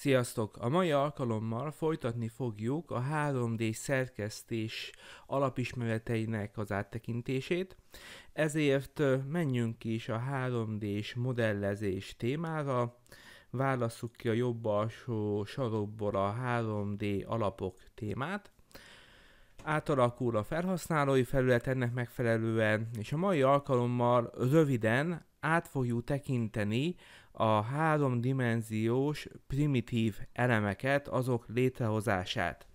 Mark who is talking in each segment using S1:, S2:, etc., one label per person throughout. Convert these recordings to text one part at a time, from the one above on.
S1: Sziasztok! A mai alkalommal folytatni fogjuk a 3D szerkesztés alapismereteinek az áttekintését, ezért menjünk is a 3D-s modellezés témára, válasszuk ki a jobb alsó sarokból a 3D alapok témát, átalakul a felhasználói felület ennek megfelelően, és a mai alkalommal röviden át fogjuk tekinteni a háromdimenziós primitív elemeket, azok létrehozását.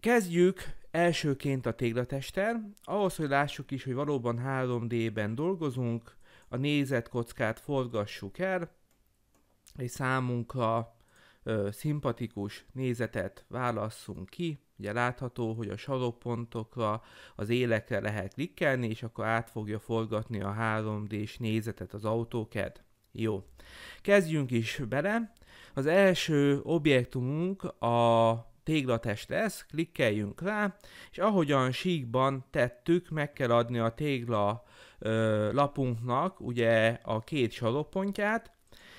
S1: Kezdjük elsőként a téglatesttel. Ahhoz, hogy lássuk is, hogy valóban 3D-ben dolgozunk, a nézetkockát forgassuk el, és számunkra ö, szimpatikus nézetet válasszunk ki. Ugye látható, hogy a sarokpontokra, az élekre lehet klikkelni, és akkor át fogja forgatni a 3D-s nézetet az autóked. Jó. Kezdjünk is bele. Az első objektumunk a téglatest lesz, klikkeljünk rá, és ahogyan síkban tettük, meg kell adni a tégla ö, lapunknak ugye a két sarokpontját,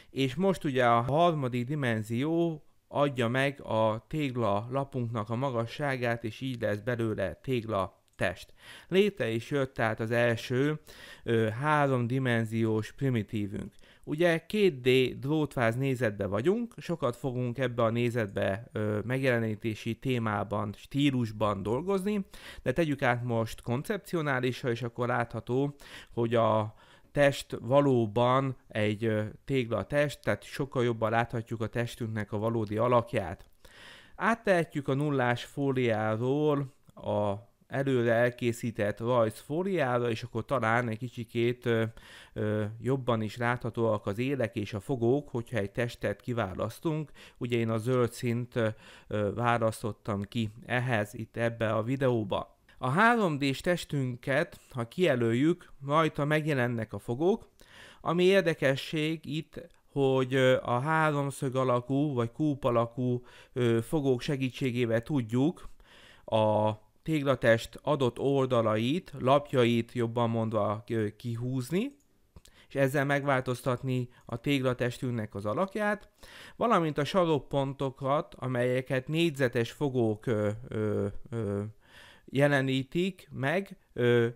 S1: és most ugye a harmadik dimenzió adja meg a tégla lapunknak a magasságát, és így lesz belőle tégla test. Létre is jött tehát az első ö, háromdimenziós primitívünk. Ugye 2D drótváz nézetbe vagyunk, sokat fogunk ebbe a nézetbe ö, megjelenítési témában, stílusban dolgozni, de tegyük át most koncepcionálisra, és akkor látható, hogy a test valóban egy tégla test, tehát sokkal jobban láthatjuk a testünknek a valódi alakját. Áttehetjük a nullás fóliáról a előre elkészített rajz fóliára, és akkor talán egy kicsikét ö, ö, jobban is láthatóak az élek és a fogók, hogyha egy testet kiválasztunk. Ugye én a zöld szint ö, választottam ki ehhez itt ebbe a videóba. A 3D-s testünket, ha kijelöljük, rajta megjelennek a fogók, ami érdekesség itt hogy a háromszög alakú vagy kúp alakú fogók segítségével tudjuk a téglatest adott oldalait, lapjait jobban mondva kihúzni, és ezzel megváltoztatni a téglatestünknek az alakját, valamint a sarokpontokat, amelyeket négyzetes fogók ö, ö, ö, jelenítik meg, ö,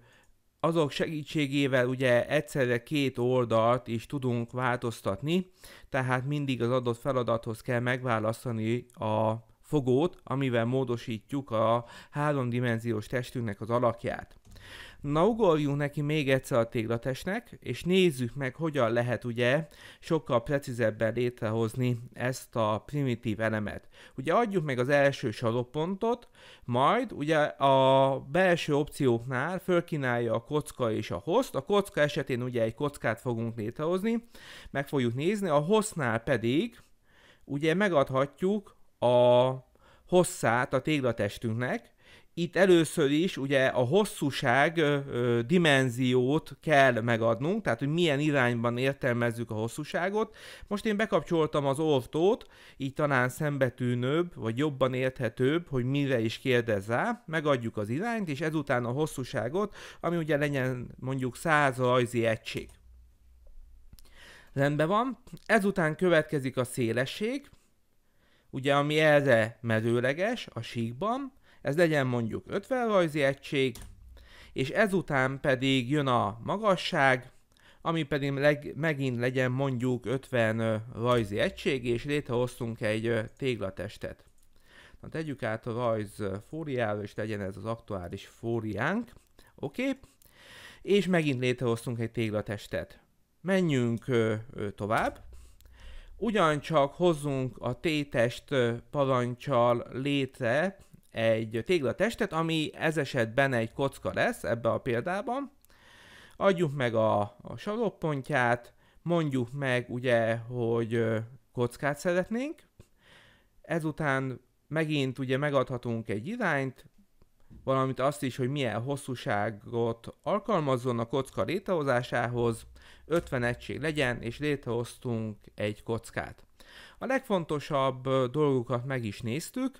S1: azok segítségével ugye egyszerre két oldalt is tudunk változtatni, tehát mindig az adott feladathoz kell megválasztani a fogót, amivel módosítjuk a háromdimenziós testünknek az alakját. Na ugorjunk neki még egyszer a téglatestnek, és nézzük meg, hogyan lehet ugye sokkal precízebben létrehozni ezt a primitív elemet. Ugye adjuk meg az első sarokpontot, majd ugye a belső opcióknál fölkínálja a kocka és a host. A kocka esetén ugye egy kockát fogunk létrehozni, meg fogjuk nézni, a hostnál pedig ugye megadhatjuk a hosszát a téglatestünknek. Itt először is ugye a hosszúság ö, dimenziót kell megadnunk, tehát hogy milyen irányban értelmezzük a hosszúságot. Most én bekapcsoltam az ortót, így talán szembetűnőbb, vagy jobban érthetőbb, hogy mire is kérdez rá. Megadjuk az irányt, és ezután a hosszúságot, ami ugye legyen mondjuk 100 rajzi egység. Rendben van. Ezután következik a szélesség, ugye ami erre merőleges a síkban, ez legyen mondjuk 50 rajzi egység, és ezután pedig jön a magasság, ami pedig leg, megint legyen mondjuk 50 rajzi egység, és létrehoztunk egy téglatestet. Na tegyük át a rajz fóriára, és legyen ez az aktuális fóriánk. Oké? Okay. És megint létrehoztunk egy téglatestet. Menjünk ö, ö, tovább. Ugyancsak hozzunk a tétest parancsal létre egy téglatestet, ami ez esetben egy kocka lesz ebbe a példában. Adjuk meg a, a sarokpontját, mondjuk meg ugye, hogy kockát szeretnénk, ezután megint ugye megadhatunk egy irányt, valamint azt is, hogy milyen hosszúságot alkalmazzon a kocka létrehozásához, 50 egység legyen, és létrehoztunk egy kockát. A legfontosabb dolgokat meg is néztük,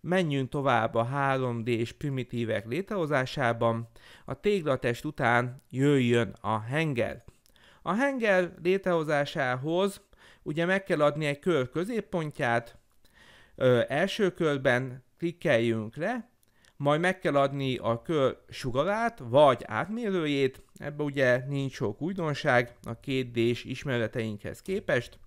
S1: menjünk tovább a 3D-s primitívek létrehozásában, a téglatest után jöjjön a henger. A henger létrehozásához ugye meg kell adni egy kör középpontját, ö, első körben klikkeljünk le, majd meg kell adni a kör sugarát vagy átmérőjét, Ebbe ugye nincs sok újdonság a 2D-s ismereteinkhez képest.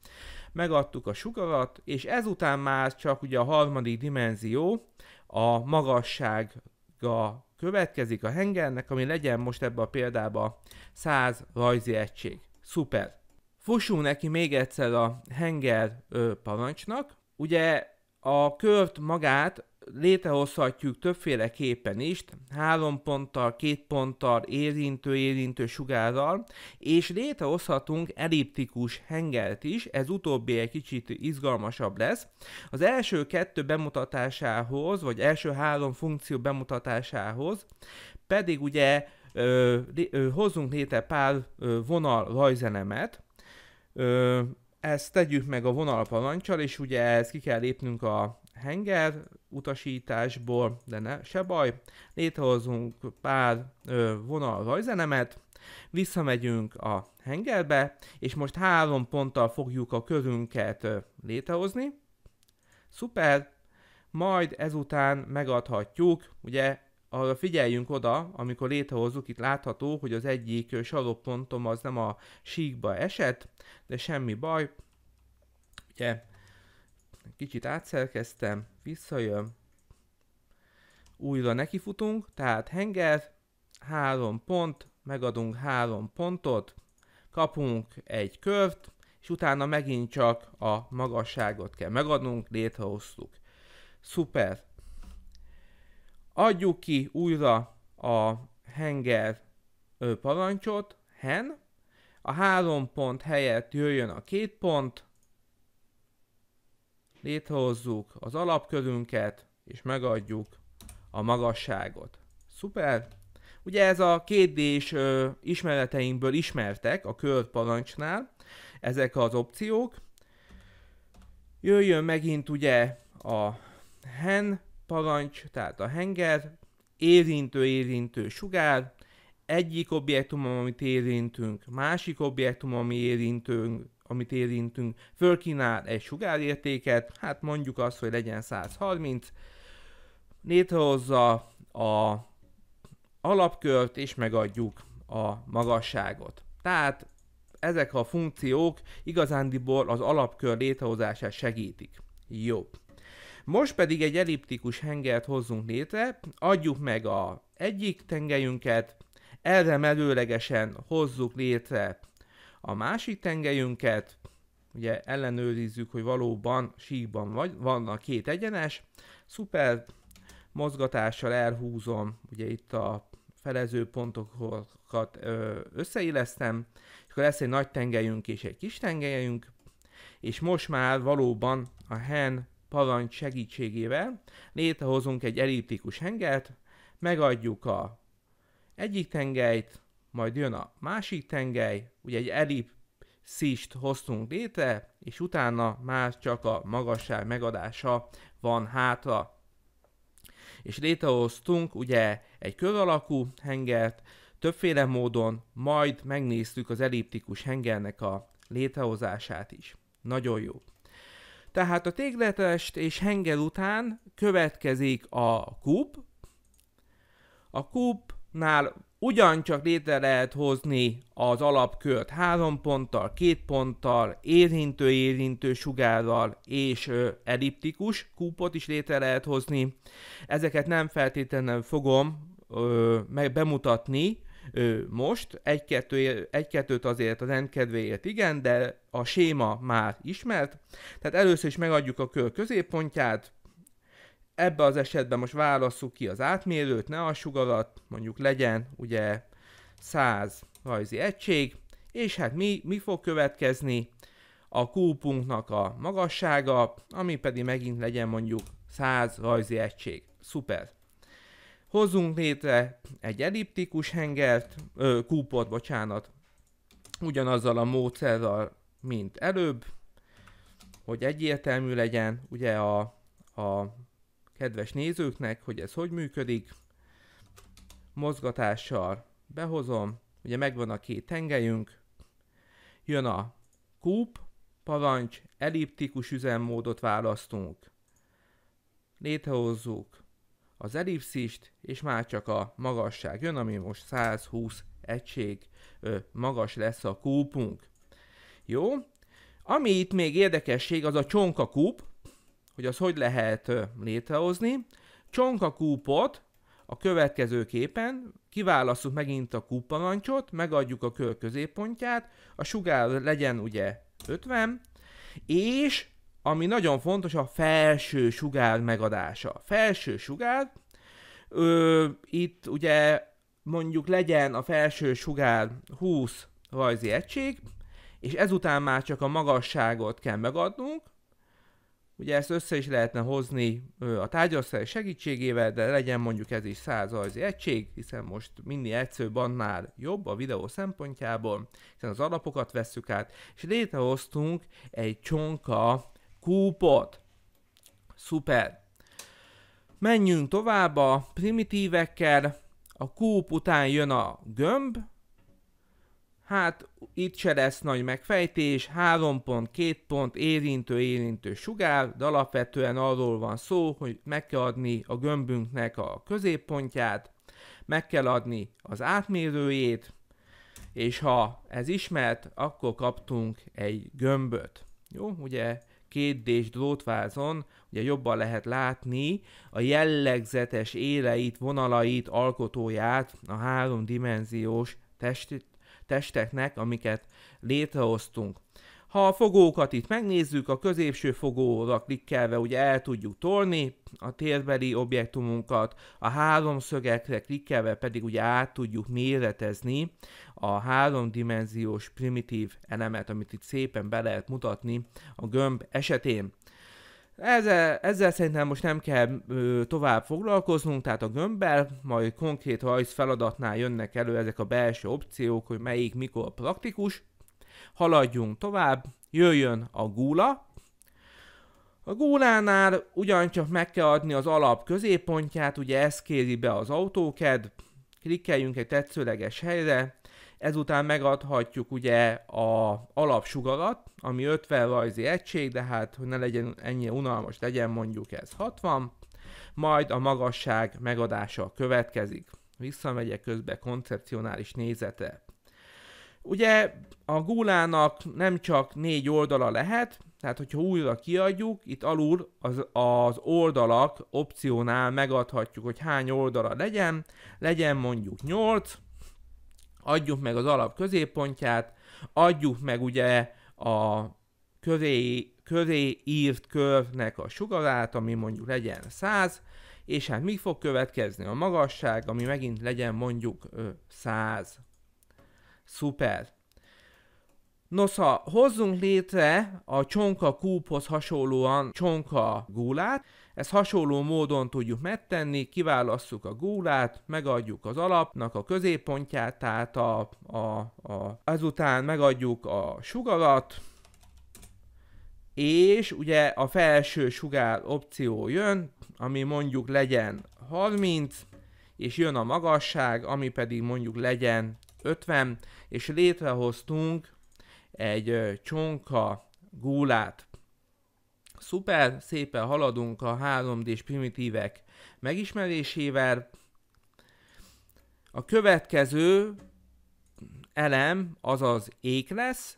S1: Megadtuk a sugarat, és ezután már csak ugye a harmadik dimenzió, a magassága következik a hengernek, ami legyen most ebbe a példába 100 rajzi egység. Szuper! Fussunk neki még egyszer a henger parancsnak. Ugye a kört magát létrehozhatjuk többféleképpen is, három ponttal, két ponttal, érintő, érintő sugárral, és létrehozhatunk elliptikus hengert is, ez utóbbi egy kicsit izgalmasabb lesz. Az első kettő bemutatásához, vagy első három funkció bemutatásához pedig ugye ö, ö, hozzunk létre pár ö, vonal rajzelemet, ö, ezt tegyük meg a vonal és ugye ezt ki kell lépnünk a henger utasításból, de ne, se baj. Létrehozunk pár ö, vonal rajzenemet, visszamegyünk a hengerbe, és most három ponttal fogjuk a körünket ö, létrehozni. Szuper, majd ezután megadhatjuk, ugye arra figyeljünk oda, amikor létrehozzuk, itt látható, hogy az egyik sarokpontom az nem a síkba esett, de semmi baj, ugye kicsit átszerkeztem, visszajön, újra nekifutunk, tehát henger, három pont, megadunk három pontot, kapunk egy kört, és utána megint csak a magasságot kell megadnunk, létrehoztuk. Szuper. Adjuk ki újra a henger parancsot, hen, a három pont helyett jöjjön a két pont, létrehozzuk az alapkörünket, és megadjuk a magasságot. Szuper! Ugye ez a 2D-s ismereteinkből ismertek a kör parancsnál, ezek az opciók. Jöjjön megint ugye a hen parancs, tehát a henger, érintő-érintő sugár, egyik objektum, amit érintünk, másik objektum, ami érintünk, amit érintünk, fölkínál egy sugárértéket, hát mondjuk azt, hogy legyen 130, létrehozza a alapkört, és megadjuk a magasságot. Tehát ezek a funkciók igazándiból az alapkör létrehozását segítik. Jó. Most pedig egy elliptikus hengert hozzunk létre, adjuk meg a egyik tengelyünket, erre merőlegesen hozzuk létre a másik tengelyünket ugye ellenőrizzük, hogy valóban síkban vagy, van a két egyenes, szuper mozgatással elhúzom, ugye itt a felező pontokat összeillesztem, és akkor lesz egy nagy tengelyünk és egy kis tengelyünk, és most már valóban a hen parancs segítségével létrehozunk egy elliptikus hengert, megadjuk a egyik tengelyt, majd jön a másik tengely, ugye egy elipszist hoztunk létre, és utána már csak a magasság megadása van hátra. És létrehoztunk ugye egy kör alakú hengert, többféle módon, majd megnéztük az elliptikus hengernek a létrehozását is. Nagyon jó. Tehát a tégletest és henger után következik a kub. A kubnál Ugyancsak létre lehet hozni az alapkört három ponttal, két ponttal, érintő-érintő sugárral és elliptikus kúpot is létre lehet hozni. Ezeket nem feltétlenül fogom meg bemutatni most, egy-kettő, egy-kettőt azért a rendkedvéért igen, de a séma már ismert. Tehát először is megadjuk a kör középpontját, ebbe az esetben most válasszuk ki az átmérőt, ne a sugarat, mondjuk legyen ugye 100 rajzi egység, és hát mi, mi fog következni? A kúpunknak a magassága, ami pedig megint legyen mondjuk 100 rajzi egység. Szuper! Hozzunk létre egy elliptikus hengert, ö, kúpot, bocsánat, ugyanazzal a módszerrel, mint előbb, hogy egyértelmű legyen, ugye a, a kedves nézőknek, hogy ez hogy működik. Mozgatással behozom, ugye megvan a két tengelyünk, jön a kúp, parancs, elliptikus üzemmódot választunk. Létrehozzuk az ellipszist, és már csak a magasság jön, ami most 120 egység ö, magas lesz a kúpunk. Jó? Ami itt még érdekesség, az a csonka kúp, hogy az hogy lehet létrehozni. Csonka kúpot a következőképpen kiválasztjuk megint a kúpparancsot, megadjuk a kör középpontját, a sugár legyen ugye 50, és ami nagyon fontos, a felső sugár megadása. Felső sugár, ö, itt ugye mondjuk legyen a felső sugár 20 rajzi egység, és ezután már csak a magasságot kell megadnunk, Ugye ezt össze is lehetne hozni a tárgyalszer segítségével, de legyen mondjuk ez is 100 ajzi egység, hiszen most mini egyszerűbb annál jobb a videó szempontjából, hiszen az alapokat vesszük át, és létrehoztunk egy csonka kúpot. Szuper! Menjünk tovább a primitívekkel, a kúp után jön a gömb, hát itt se lesz nagy megfejtés, 3 pont, 2 pont, érintő, érintő sugár, de alapvetően arról van szó, hogy meg kell adni a gömbünknek a középpontját, meg kell adni az átmérőjét, és ha ez ismert, akkor kaptunk egy gömböt. Jó, ugye két d drótvázon, ugye jobban lehet látni a jellegzetes éleit, vonalait, alkotóját a háromdimenziós testét testeknek, amiket létrehoztunk. Ha a fogókat itt megnézzük, a középső fogóra klikkelve ugye el tudjuk tolni a térbeli objektumunkat, a háromszögekre klikkelve pedig ugye át tudjuk méretezni a háromdimenziós primitív elemet, amit itt szépen be lehet mutatni a gömb esetén. Ezzel, ezzel szerintem most nem kell ö, tovább foglalkoznunk, tehát a gömbbel, majd konkrét rajz feladatnál jönnek elő ezek a belső opciók, hogy melyik mikor praktikus. Haladjunk tovább, jöjjön a gúla. A gúlánál ugyancsak meg kell adni az alap középpontját, ugye ezt kéri be az autóked, klikkeljünk egy tetszőleges helyre, Ezután megadhatjuk ugye a alapsugarat, ami 50 rajzi egység, de hát hogy ne legyen ennyi unalmas, legyen mondjuk ez 60, majd a magasság megadása következik. Visszamegyek közbe koncepcionális nézete. Ugye a gulának nem csak négy oldala lehet, tehát hogyha újra kiadjuk, itt alul az, az oldalak opciónál megadhatjuk, hogy hány oldala legyen, legyen mondjuk 8, adjuk meg az alap középpontját, adjuk meg ugye a közé, közé írt körnek a sugarát, ami mondjuk legyen 100, és hát mi fog következni? A magasság, ami megint legyen mondjuk 100. Szuper ha hozzunk létre a csonka kúphoz hasonlóan csonka gúlát, ezt hasonló módon tudjuk megtenni, Kiválasztjuk a gúlát, megadjuk az alapnak a középpontját, tehát a, a, a, ezután megadjuk a sugarat, és ugye a felső sugár opció jön, ami mondjuk legyen 30, és jön a magasság, ami pedig mondjuk legyen 50, és létrehoztunk egy csonka gólát. Szuper, szépen haladunk a 3D-s primitívek megismerésével. A következő elem az az ék lesz.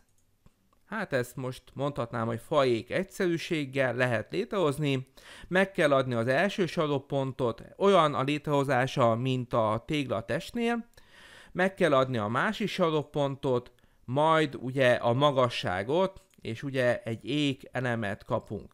S1: Hát ezt most mondhatnám, hogy faék egyszerűséggel lehet létrehozni. Meg kell adni az első sarokpontot, olyan a létrehozása, mint a téglatesnél. Meg kell adni a másik sarokpontot, majd ugye a magasságot, és ugye egy ék elemet kapunk.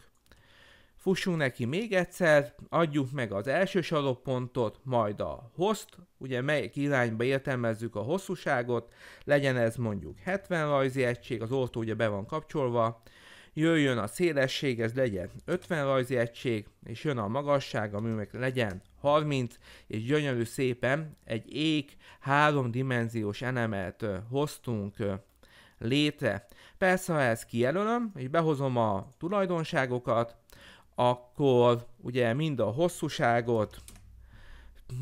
S1: Fussunk neki még egyszer, adjuk meg az első sarokpontot, majd a host, ugye melyik irányba értelmezzük a hosszúságot, legyen ez mondjuk 70 rajzi egység, az oltó ugye be van kapcsolva, jöjjön a szélesség, ez legyen 50 rajzi egység, és jön a magasság, ami meg legyen 30, és gyönyörű szépen egy ég háromdimenziós elemet hoztunk létre. Persze, ha ezt kijelölöm, és behozom a tulajdonságokat, akkor ugye mind a hosszúságot,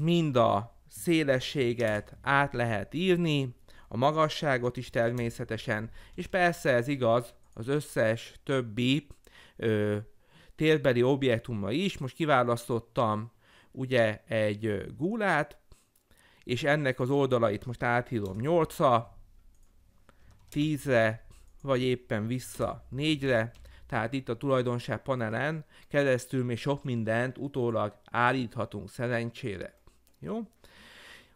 S1: mind a szélességet át lehet írni, a magasságot is természetesen, és persze ez igaz az összes többi ö, térbeli objektumra is. Most kiválasztottam ugye egy gulát, és ennek az oldalait most átírom 8-ra, 10-re, vagy éppen vissza 4-re, tehát itt a tulajdonság panelen keresztül még sok mindent utólag állíthatunk szerencsére. Jó?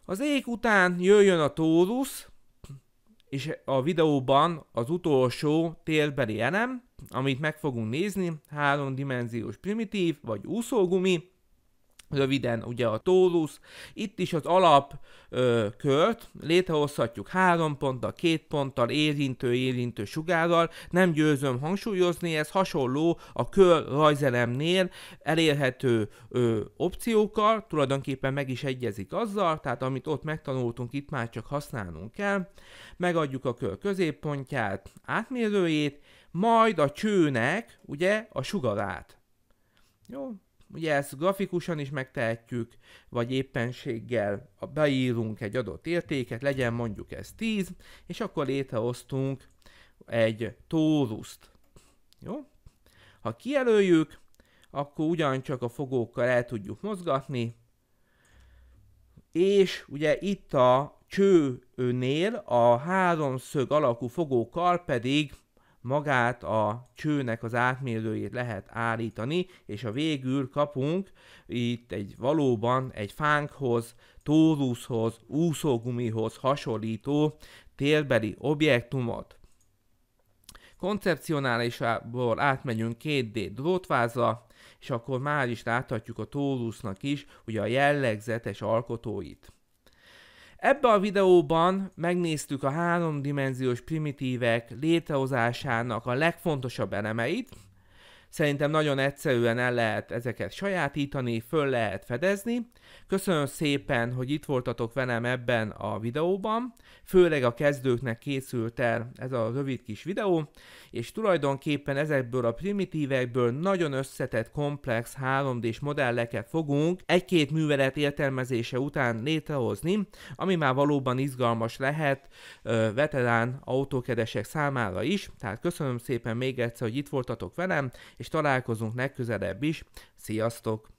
S1: Az ég után jöjjön a tórusz, és a videóban az utolsó térbeli elem, amit meg fogunk nézni, háromdimenziós primitív vagy úszógumi, röviden ugye a tórusz. Itt is az alap ö, kört létrehozhatjuk három ponttal, két ponttal, érintő-érintő sugárral. Nem győzöm hangsúlyozni, ez hasonló a kör rajzelemnél elérhető ö, opciókkal, tulajdonképpen meg is egyezik azzal, tehát amit ott megtanultunk, itt már csak használnunk kell. Megadjuk a kör középpontját, átmérőjét, majd a csőnek ugye a sugarát. Jó, Ugye ezt grafikusan is megtehetjük, vagy éppenséggel beírunk egy adott értéket, legyen mondjuk ez 10, és akkor létrehoztunk egy tóruszt. Jó? Ha kijelöljük, akkor ugyancsak a fogókkal el tudjuk mozgatni, és ugye itt a csőnél a háromszög alakú fogókkal pedig magát a csőnek az átmérőjét lehet állítani, és a végül kapunk itt egy valóban egy fánkhoz, tóruszhoz, úszógumihoz hasonlító térbeli objektumot. Koncepcionálisából átmegyünk 2D drótvázra, és akkor már is láthatjuk a tórusznak is ugye a jellegzetes alkotóit. Ebben a videóban megnéztük a háromdimenziós primitívek létrehozásának a legfontosabb elemeit, Szerintem nagyon egyszerűen el lehet ezeket sajátítani, föl lehet fedezni. Köszönöm szépen, hogy itt voltatok velem ebben a videóban, főleg a kezdőknek készült el ez a rövid kis videó, és tulajdonképpen ezekből a primitívekből nagyon összetett komplex 3D-s modelleket fogunk egy-két művelet értelmezése után létrehozni, ami már valóban izgalmas lehet ö, veterán autókedesek számára is, tehát köszönöm szépen még egyszer, hogy itt voltatok velem, és találkozunk legközelebb is. Sziasztok!